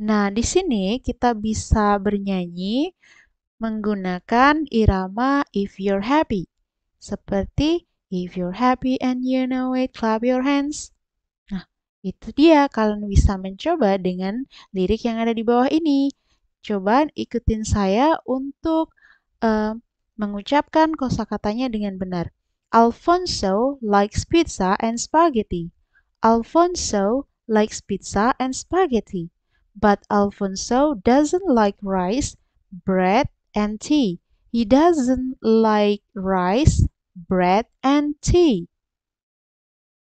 Nah, di sini kita bisa bernyanyi menggunakan irama if you're happy. Seperti if you're happy and you know it, clap your hands. Nah, itu dia kalian bisa mencoba dengan lirik yang ada di bawah ini. Coba ikutin saya untuk uh, mengucapkan kosakatanya dengan benar. Alfonso likes pizza and spaghetti. Alfonso likes pizza and spaghetti. But Alfonso doesn't like rice, bread, and tea. He doesn't like rice, bread, and tea.